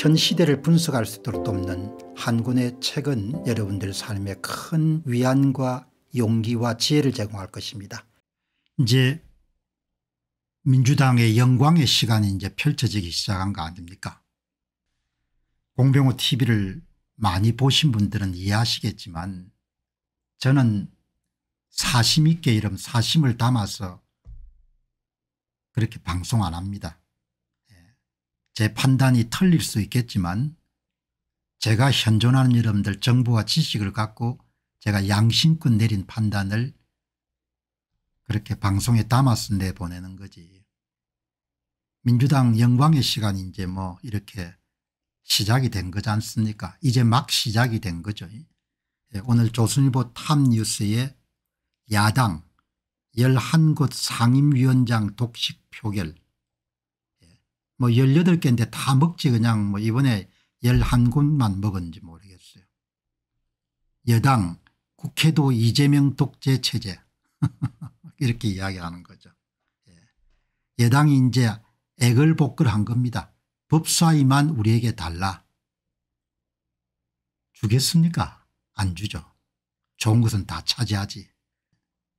현 시대를 분석할 수 있도록 돕는 한군의 책은 여러분들 삶에 큰 위안과 용기와 지혜를 제공할 것입니다. 이제 민주당의 영광의 시간이 이제 펼쳐지기 시작한 거 아닙니까? 공병호 TV를 많이 보신 분들은 이해하시겠지만 저는 사심 있게 이름 사심을 담아서 그렇게 방송 안 합니다. 제 판단이 틀릴 수 있겠지만 제가 현존하는 여러분들 정보와 지식을 갖고 제가 양심껏 내린 판단을 그렇게 방송에 담아서 내보내는 거지. 민주당 영광의 시간이 이제 뭐 이렇게 시작이 된 거지 않습니까 이제 막 시작이 된 거죠. 예, 오늘 조선일보 탑뉴스에 야당 11곳 상임위원장 독식 표결 뭐 18개인데 다 먹지 그냥 뭐 이번에 11군만 먹은지 모르겠어요. 여당 국회도 이재명 독재 체제 이렇게 이야기하는 거죠. 예. 여당이 이제 액을 복걸한 겁니다. 법사위만 우리에게 달라. 주겠습니까? 안 주죠. 좋은 것은 다 차지하지.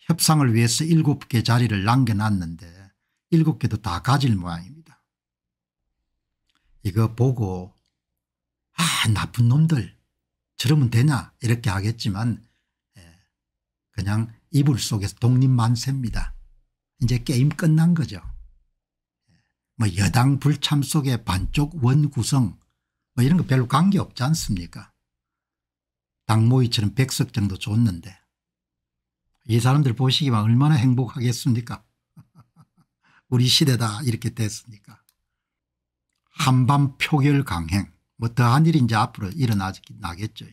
협상을 위해서 7개 자리를 남겨놨는데 7개도 다 가질 모양입니다. 이거 보고 아 나쁜 놈들 저러면 되냐 이렇게 하겠지만 예, 그냥 이불 속에서 독립만세입니다. 이제 게임 끝난 거죠. 예, 뭐 여당 불참 속에 반쪽 원구성 뭐 이런 거 별로 관계없지 않습니까 당모이처럼 백석 정도 줬는데 이 사람들 보시기만 얼마나 행복하겠습니까 우리 시대다 이렇게 됐으니까 한밤 표결 강행 뭐 더한 일이 이제 앞으로 일어나겠죠.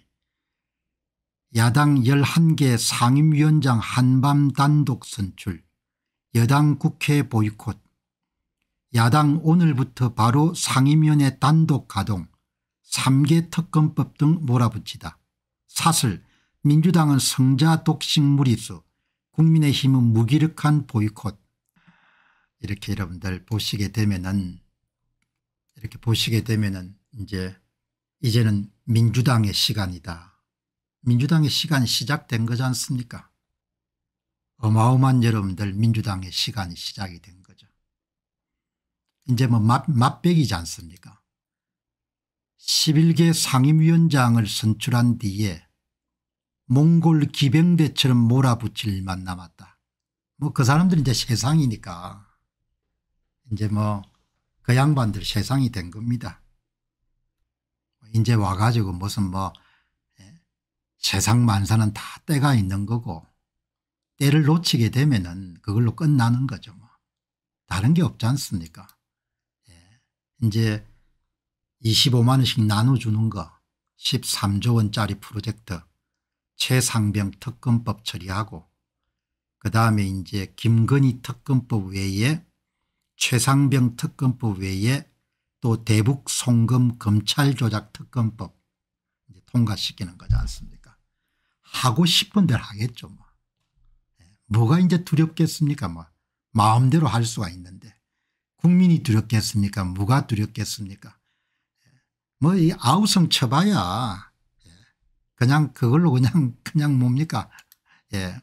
야당 11개 상임위원장 한밤 단독 선출 여당 국회 보이콧 야당 오늘부터 바로 상임위원회 단독 가동 3개 특검법 등 몰아붙이다. 사슬 민주당은 성자 독식 무리수 국민의힘은 무기력한 보이콧 이렇게 여러분들 보시게 되면 은 이렇게 보시게 되면은 이제 이제는 민주당의 시간이다. 민주당의 시간이 시작된 거지 않습니까? 어마어마한 여러분들 민주당의 시간이 시작이 된 거죠. 이제 뭐 맛, 맛백이지 않습니까? 11개 상임위원장을 선출한 뒤에 몽골 기병대처럼 몰아붙일 일만 남았다. 뭐 그 사람들은 이제 세상이니까 이제 뭐그 양반들 세상이 된 겁니다. 이제 와가지고 무슨 뭐 예, 세상 만사는 다 때가 있는 거고 때를 놓치게 되면은 그걸로 끝나는 거죠. 뭐. 다른 게 없지 않습니까? 예. 이제 25만 원씩 나눠주는 거 13조 원짜리 프로젝트 최상병 특검법 처리하고 그 다음에 이제 김건희 특검법 외에 최상병 특검법 외에 또 대북 송금 검찰 조작 특검법 이제 통과시키는 거지 않습니까 하고 싶은 대로 하겠죠 뭐. 예, 뭐가 이제 두렵겠습니까 뭐. 마음대로 할 수가 있는데 국민이 두렵겠습니까 뭐가 두렵겠습니까 예, 뭐이 아우성 쳐봐야 예, 그냥 그걸로 그냥 그냥 뭡니까 예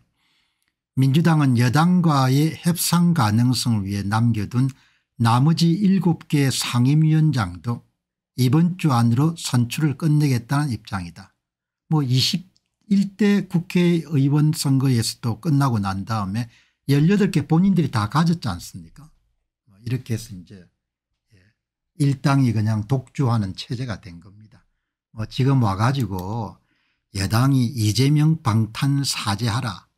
민주당은 여당과의 협상 가능성을 위해 남겨둔 나머지 7개의 상임위원장도 이번 주 안으로 선출을 끝내겠다는 입장이다. 뭐 21대 국회의원 선거에서도 끝나고 난 다음에 18개 본인들이 다 가졌지 않습니까 뭐 이렇게 해서 이제 예, 일당이 그냥 독주하는 체제가 된 겁니다. 뭐 지금 와가지고 여당이 이재명 방탄 사죄하라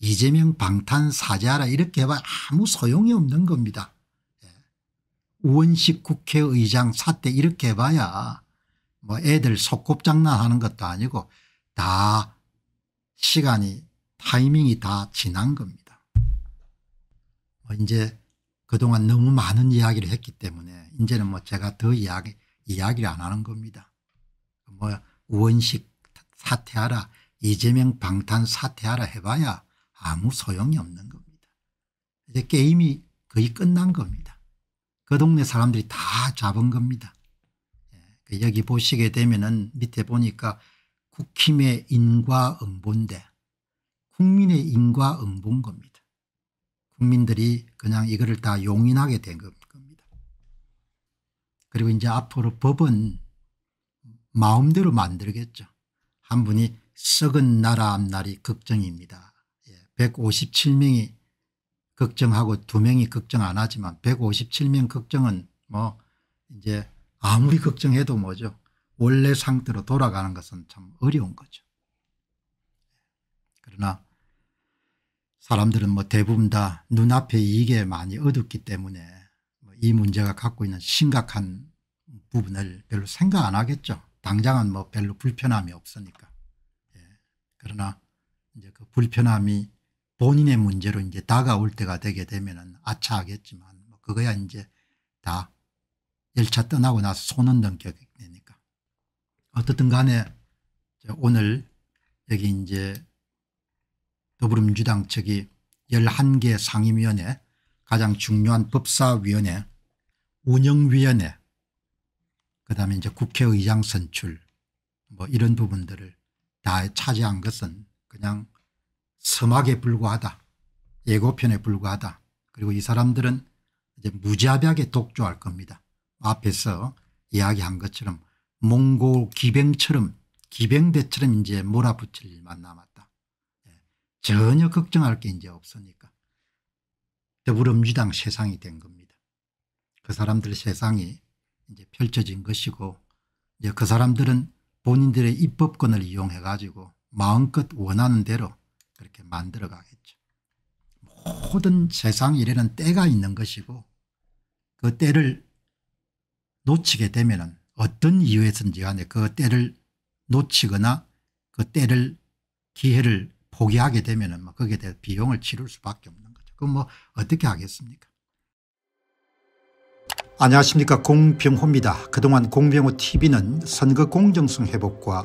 이재명 방탄사자라 이렇게 해봐 아무 소용이 없는 겁니다. 예. 우원식 국회의장 사태 이렇게 해봐야 뭐 애들 속곱장난 하는 것도 아니고 다 시간이 타이밍이 다 지난 겁니다. 뭐 이제 그동안 너무 많은 이야기를 했기 때문에 이제는 뭐 제가 더 이야기, 이야기를 안 하는 겁니다. 뭐 우원식 사퇴하라 이재명 방탄 사퇴하라 해봐야 아무 소용이 없는 겁니다. 이제 게임이 거의 끝난 겁니다. 그 동네 사람들이 다 잡은 겁니다. 예, 그 여기 보시게 되면은 밑에 보니까 국힘의 인과응보인데 국민의 인과응보인 겁니다. 국민들이 그냥 이거를 다 용인하게 된 겁니다. 그리고 이제 앞으로 법은 마음대로 만들겠죠. 한 분이 썩은 나라 앞날이 걱정입니다. 157명이 걱정하고 2명이 걱정 안 하지만 157명 걱정은 뭐 이제 아무리 걱정해도 뭐죠. 원래 상태로 돌아가는 것은 참 어려운 거죠. 그러나 사람들은 뭐 대부분 다 눈앞에 이익에 많이 어둡기 때문에 뭐 이 문제가 갖고 있는 심각한 부분을 별로 생각 안 하겠죠. 당장은 뭐 별로 불편함이 없으니까. 예. 그러나 이제 그 불편함이 본인의 문제로 이제 다가올 때가 되게 되면은 아차하겠지만 뭐 그거야 이제 다 열차 떠나고 나서 손은 넘겨야 되니까 어떻든 간에 오늘 여기 이제 더불어민주당 측이 11개 상임위원회 가장 중요한 법사위원회 운영위원회 그다음에 이제 국회의장 선출 뭐 이런 부분들을 다 차지한 것은 그냥 서막에 불과하다. 예고편에 불과하다. 그리고 이 사람들은 이제 무자비하게 독조할 겁니다. 앞에서 이야기한 것처럼 몽골 기병처럼 기병대처럼 이제 몰아붙일 일만 남았다. 예, 전혀 걱정할 게 이제 없으니까. 더불어민주당 세상이 된 겁니다. 그 사람들 세상이 이제 펼쳐진 것이고 이제 그 사람들은 본인들의 입법권을 이용해 가지고 마음껏 원하는 대로 그렇게 만들어 가겠죠. 모든 세상 일에는 때가 있는 것이고 그 때를 놓치게 되면 어떤 이유에선지 간에 그 때를 놓치거나 그 때를 기회를 포기하게 되면 뭐 거기에 대해 비용을 치를 수밖에 없는 거죠. 그럼 뭐 어떻게 하겠습니까? 안녕하십니까 공병호입니다. 그동안 공병호 tv는 선거 공정성 회복과